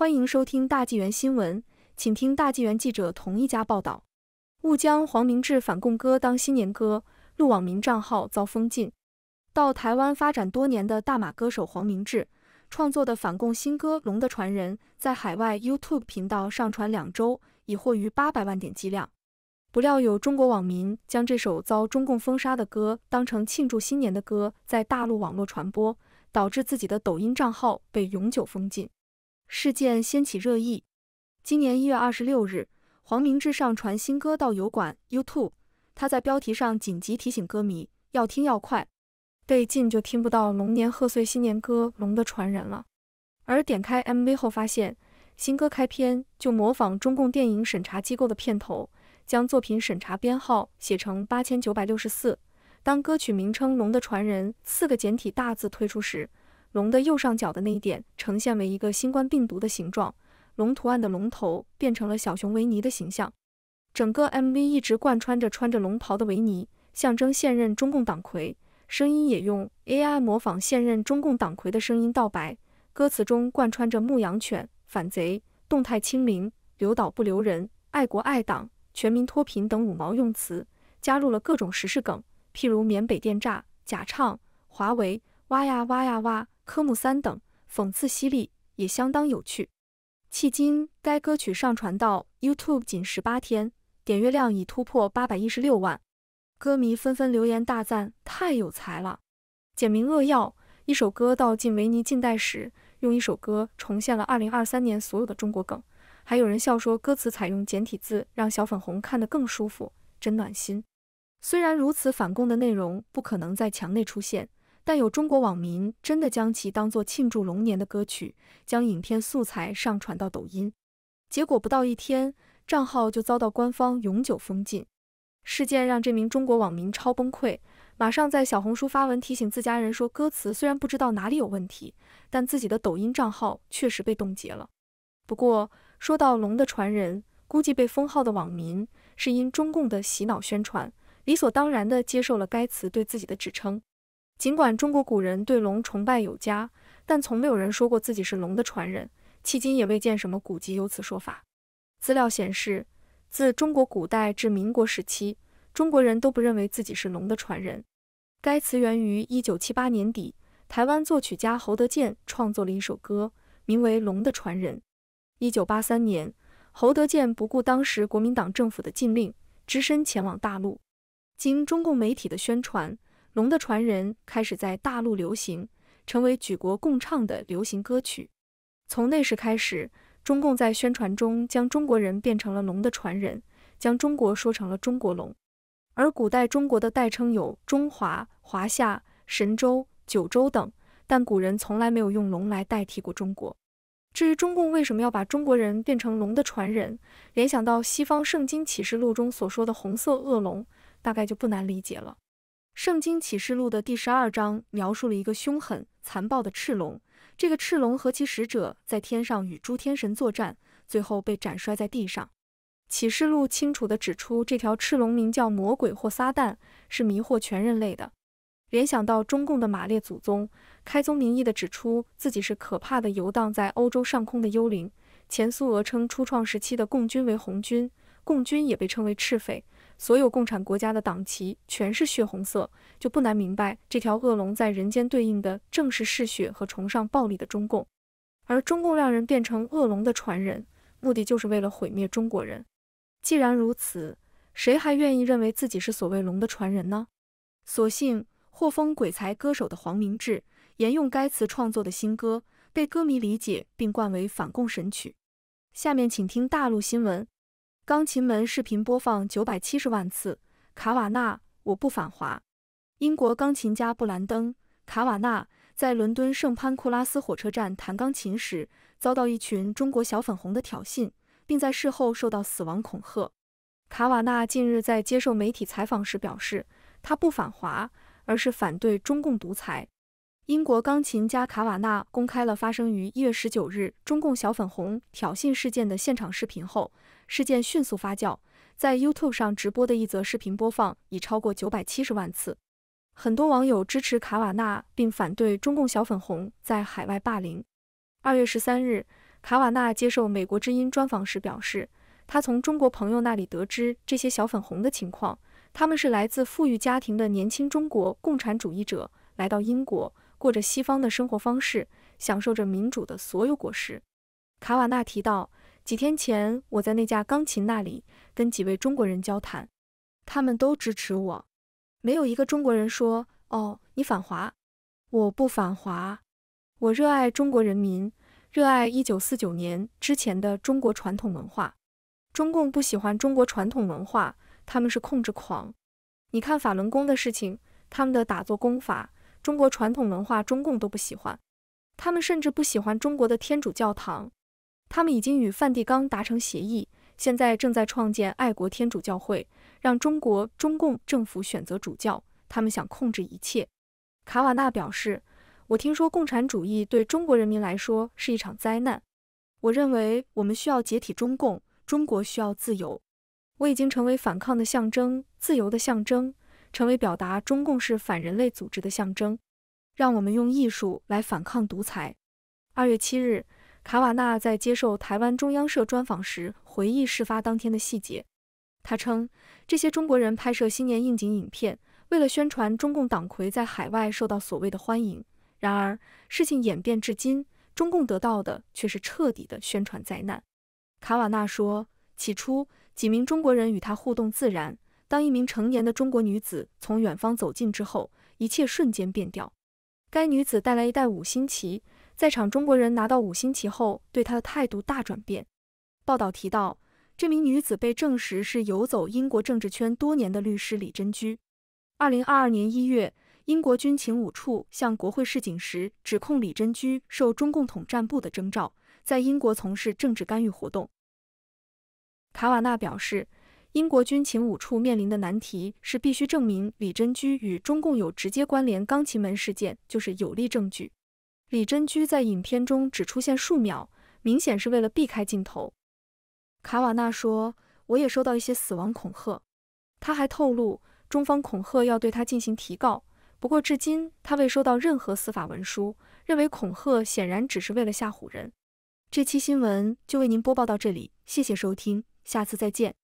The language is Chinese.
欢迎收听大纪元新闻，请听大纪元记者同一家报道。误将黄明志反共歌当新年歌，路网民账号遭封禁。到台湾发展多年的大马歌手黄明志创作的反共新歌《龙的传人》，在海外 YouTube 频道上传两周，已获逾八百万点击量。不料有中国网民将这首遭中共封杀的歌当成庆祝新年的歌，在大陆网络传播，导致自己的抖音账号被永久封禁。事件掀起热议。今年一月二十六日，黄明志上传新歌到油管 YouTube，他在标题上紧急提醒歌迷要听要快，被禁就听不到龙年贺岁新年歌《龙的传人》了。而点开 MV 后发现，新歌开篇就模仿中共电影审查机构的片头，将作品审查编号写成八千九百六十四。当歌曲名称《龙的传人》四个简体大字推出时，龙的右上角的那一点呈现为一个新冠病毒的形状，龙图案的龙头变成了小熊维尼的形象。整个 MV 一直贯穿着穿着龙袍的维尼，象征现任中共党魁，声音也用 AI 模仿现任中共党魁的声音道白。歌词中贯穿着牧羊犬、反贼、动态清零、留岛不留人、爱国爱党、全民脱贫等五毛用词，加入了各种时事梗，譬如缅北电诈、假唱、华为。挖呀挖呀挖，科目三等，讽刺犀利，也相当有趣。迄今，该歌曲上传到 YouTube 仅十八天，点阅量已突破八百一十六万，歌迷纷纷留言大赞：“太有才了！”简明扼要，一首歌道尽维尼近代史，用一首歌重现了二零二三年所有的中国梗。还有人笑说，歌词采用简体字，让小粉红看得更舒服，真暖心。虽然如此，反共的内容不可能在墙内出现。但有中国网民真的将其当作庆祝龙年的歌曲，将影片素材上传到抖音，结果不到一天，账号就遭到官方永久封禁。事件让这名中国网民超崩溃，马上在小红书发文提醒自家人说：“歌词虽然不知道哪里有问题，但自己的抖音账号确实被冻结了。”不过说到龙的传人，估计被封号的网民是因中共的洗脑宣传，理所当然地接受了该词对自己的指称。尽管中国古人对龙崇拜有加，但从没有人说过自己是龙的传人，迄今也未见什么古籍有此说法。资料显示，自中国古代至民国时期，中国人都不认为自己是龙的传人。该词源于1978年底，台湾作曲家侯德健创作了一首歌，名为《龙的传人》。1983年，侯德健不顾当时国民党政府的禁令，只身前往大陆，经中共媒体的宣传。龙的传人开始在大陆流行，成为举国共唱的流行歌曲。从那时开始，中共在宣传中将中国人变成了龙的传人，将中国说成了中国龙。而古代中国的代称有中华、华夏、神州、九州等，但古人从来没有用龙来代替过中国。至于中共为什么要把中国人变成龙的传人，联想到西方《圣经启示录》中所说的红色恶龙，大概就不难理解了。《圣经启示录》的第十二章描述了一个凶狠、残暴的赤龙。这个赤龙和其使者在天上与诸天神作战，最后被斩摔在地上。启示录清楚地指出，这条赤龙名叫魔鬼或撒旦，是迷惑全人类的。联想到中共的马列祖宗，开宗明义地指出自己是可怕的游荡在欧洲上空的幽灵。前苏俄称初创时期的共军为红军，共军也被称为赤匪。所有共产国家的党旗全是血红色，就不难明白这条恶龙在人间对应的正是嗜血和崇尚暴力的中共。而中共让人变成恶龙的传人，目的就是为了毁灭中国人。既然如此，谁还愿意认为自己是所谓龙的传人呢？所幸获封鬼才歌手的黄明志，沿用该词创作的新歌，被歌迷理解并冠为反共神曲。下面请听大陆新闻。钢琴门视频播放九百七十万次。卡瓦纳，我不反华。英国钢琴家布兰登·卡瓦纳在伦敦圣潘库拉斯火车站弹钢琴时，遭到一群中国小粉红的挑衅，并在事后受到死亡恐吓。卡瓦纳近日在接受媒体采访时表示，他不反华，而是反对中共独裁。英国钢琴家卡瓦纳公开了发生于一月十九日中共小粉红挑衅事件的现场视频后，事件迅速发酵，在 YouTube 上直播的一则视频播放已超过九百七十万次。很多网友支持卡瓦纳并反对中共小粉红在海外霸凌。二月十三日，卡瓦纳接受美国之音专访时表示，他从中国朋友那里得知这些小粉红的情况，他们是来自富裕家庭的年轻中国共产主义者来到英国。过着西方的生活方式，享受着民主的所有果实。卡瓦纳提到，几天前我在那架钢琴那里跟几位中国人交谈，他们都支持我，没有一个中国人说：“哦，你反华，我不反华，我热爱中国人民，热爱一九四九年之前的中国传统文化。”中共不喜欢中国传统文化，他们是控制狂。你看法轮功的事情，他们的打坐功法。中国传统文化，中共都不喜欢，他们甚至不喜欢中国的天主教堂。他们已经与梵蒂冈达成协议，现在正在创建爱国天主教会，让中国中共政府选择主教。他们想控制一切。卡瓦纳表示：“我听说共产主义对中国人民来说是一场灾难。我认为我们需要解体中共，中国需要自由。我已经成为反抗的象征，自由的象征。”成为表达中共是反人类组织的象征。让我们用艺术来反抗独裁。二月七日，卡瓦纳在接受台湾中央社专访时回忆事发当天的细节。他称，这些中国人拍摄新年应景影片，为了宣传中共党魁在海外受到所谓的欢迎。然而，事情演变至今，中共得到的却是彻底的宣传灾难。卡瓦纳说，起初几名中国人与他互动自然。当一名成年的中国女子从远方走近之后，一切瞬间变调。该女子带来一袋五星旗，在场中国人拿到五星旗后，对她的态度大转变。报道提到，这名女子被证实是游走英国政治圈多年的律师李真居。二零二二年一月，英国军情五处向国会示警时，指控李真居受中共统战部的征召，在英国从事政治干预活动。卡瓦纳表示。英国军情五处面临的难题是必须证明李真居与中共有直接关联，钢琴门事件就是有力证据。李真居在影片中只出现数秒，明显是为了避开镜头。卡瓦纳说：“我也收到一些死亡恐吓。”他还透露，中方恐吓要对他进行提告，不过至今他未收到任何司法文书，认为恐吓显然只是为了吓唬人。这期新闻就为您播报到这里，谢谢收听，下次再见。